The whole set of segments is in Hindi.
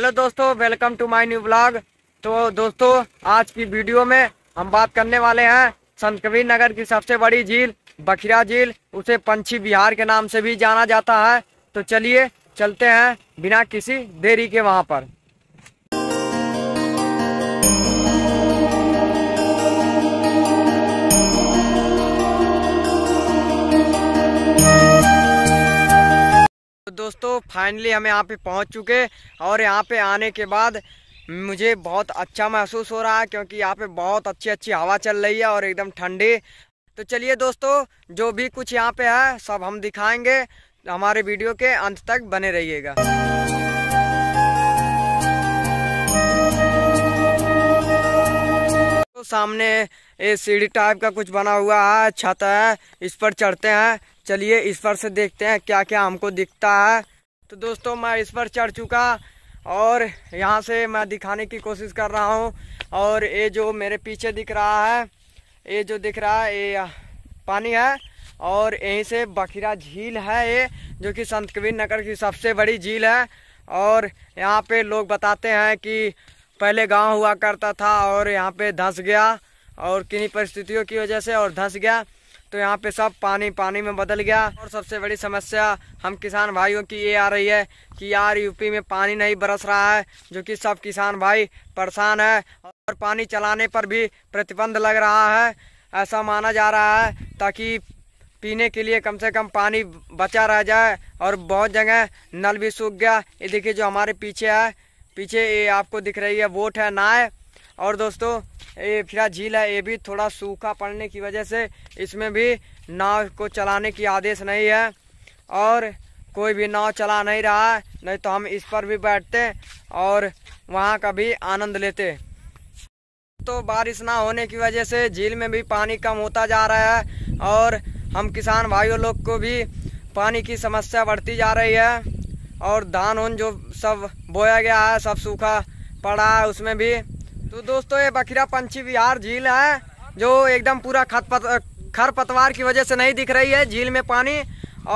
हेलो दोस्तों welcome to my new blog तो दोस्तों आज की वीडियो में हम बात करने वाले हैं संत कबीर नगर की सबसे बड़ी झील बखिरा झील उसे पंछी बिहार के नाम से भी जाना जाता है तो चलिए चलते हैं बिना किसी देरी के वहाँ पर दोस्तों फाइनली हम यहाँ पे पहुँच चुके और यहाँ पे आने के बाद मुझे बहुत अच्छा महसूस हो रहा है क्योंकि यहाँ पे बहुत अच्छी अच्छी हवा चल रही है और एकदम ठंडी तो चलिए दोस्तों जो भी कुछ यहाँ पे है सब हम दिखाएंगे हमारे वीडियो के अंत तक बने रहिएगा तो सामने ये सीढ़ी टाइप का कुछ बना हुआ है छत है इस पर चढ़ते हैं चलिए इस पर से देखते हैं क्या क्या हमको दिखता है तो दोस्तों मैं इस पर चढ़ चुका और यहाँ से मैं दिखाने की कोशिश कर रहा हूँ और ये जो मेरे पीछे दिख रहा है ये जो दिख रहा है ये पानी है और यहीं से बखीरा झील है ये जो कि संत कबीर नगर की सबसे बड़ी झील है और यहाँ पे लोग बताते हैं कि पहले गांव हुआ करता था और यहाँ पे धंस गया और किन्हीं परिस्थितियों की वजह से और धंस गया तो यहाँ पे सब पानी पानी में बदल गया और सबसे बड़ी समस्या हम किसान भाइयों की ये आ रही है कि यार यूपी में पानी नहीं बरस रहा है जो कि सब किसान भाई परेशान है और पानी चलाने पर भी प्रतिबंध लग रहा है ऐसा माना जा रहा है ताकि पीने के लिए कम से कम पानी बचा रह जाए और बहुत जगह नल भी सूख गया ये देखिए जो हमारे पीछे है पीछे ये आपको दिख रही है वोट है नाव और दोस्तों ये फिरा झील है ये भी थोड़ा सूखा पड़ने की वजह से इसमें भी नाव को चलाने की आदेश नहीं है और कोई भी नाव चला नहीं रहा है नहीं तो हम इस पर भी बैठते और वहाँ का भी आनंद लेते तो बारिश ना होने की वजह से झील में भी पानी कम होता जा रहा है और हम किसान भाइयों लोग को भी पानी की समस्या बढ़ती जा रही है और धान उन जो सब बोया गया है सब सूखा पड़ा है उसमें भी तो दोस्तों ये बखीरा पंछी विहार झील है जो एकदम पूरा खत पत, खर पतवार की वजह से नहीं दिख रही है झील में पानी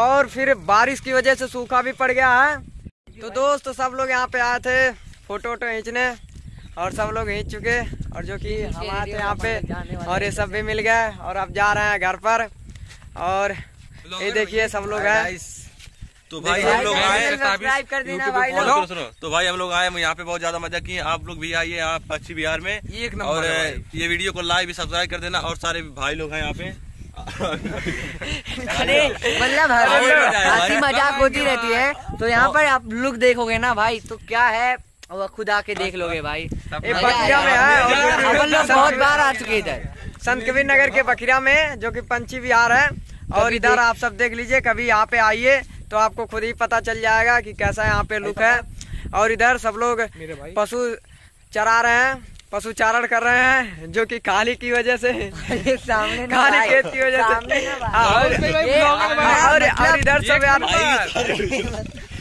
और फिर बारिश की वजह से सूखा भी पड़ गया है तो दोस्त सब लोग यहाँ पे आए थे फोटो वोटो खींचने और सब लोग खींच चुके और जो कि हम आए थे यहाँ पे और ये सब भी मिल गया और अब जा रहे हैं घर पर और ये देखिए सब लोग हैं तो भाई हम लोग आए तो भाई हम लोग आए हम यहाँ पे बहुत ज्यादा मजा किए आप लोग भी आइए आप पश्चिम बिहार में एक और ये वीडियो को लाइव सब्सक्राइब कर देना और सारे भाई लोग हैं यहाँ पे अरे मतलब हंसी मजाक होती रहती है तो यहाँ पर आप लुक देखोगे ना भाई तो क्या है और खुद आके देख लोगे भाई बकिरा में है अपन लोग बहुत बार आ चुके इधर संत कबीर नगर के बकिरा में जो कि पंची विहार है और इधर आप सब देख लीजिए कभी यहाँ पे आइए तो आपको खुद ही पता चल जाएगा कि कैसा यहाँ पे लुक है और इधर सब लोग पशु चरा रहे हैं पशु चारण कर रहे हैं जो कि काली की वजह से सामने खेत की वजह से हाँ, और हाँ, और मतलब और इधर सब यार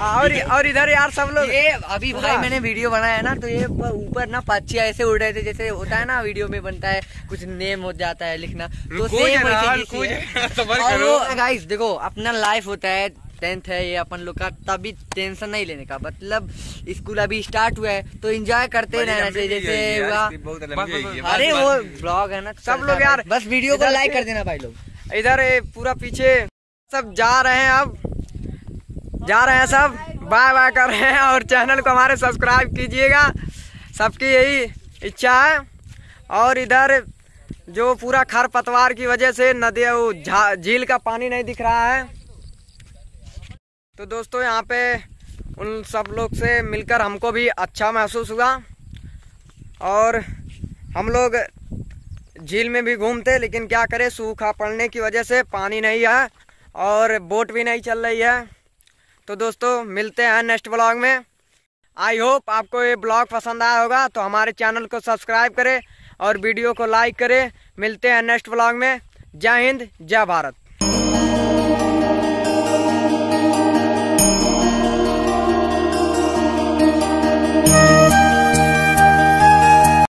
हाँ, और और इधर यार सब लोग ये अभी भाई मैंने वीडियो बनाया ना तो ये ऊपर ना पाची ऐसे उड़ रहे थे जैसे होता है ना वीडियो में बनता है कुछ नेम हो जाता है लिखना तो सेम वैसे गाइस देखो अपना लाइफ होता है टेंथ है ये अपन लोग का तभी टेंशन नहीं लेने का मतलब स्कूल अभी स्टार्ट हुआ है तो एंजॉय करते रहना चाहिए जैसे हुआ अरे वो ब्लॉग है ना सब लोग यार बस वीडियो को लाइक कर देना भाई लोग इधर पूरा पीछे सब जा रहे हैं अब जा रहे हैं सब बाय बाय कर रहे हैं और चैनल को हमारे सब्सक्राइब कीजिएगा सबकी यही इच्छा है और इधर जो पूरा खर पतवार की वजह से नदी झील का पानी नहीं दिख रहा है तो दोस्तों यहाँ पे उन सब लोग से मिलकर हमको भी अच्छा महसूस हुआ और हम लोग झील में भी घूमते लेकिन क्या करें सूखा पड़ने की वजह से पानी नहीं है और बोट भी नहीं चल रही है तो दोस्तों मिलते हैं नेक्स्ट ब्लॉग में आई होप आपको ये ब्लॉग पसंद आया होगा तो हमारे चैनल को सब्सक्राइब करें और वीडियो को लाइक करें मिलते हैं नेक्स्ट ब्लॉग में जय हिंद जय भारत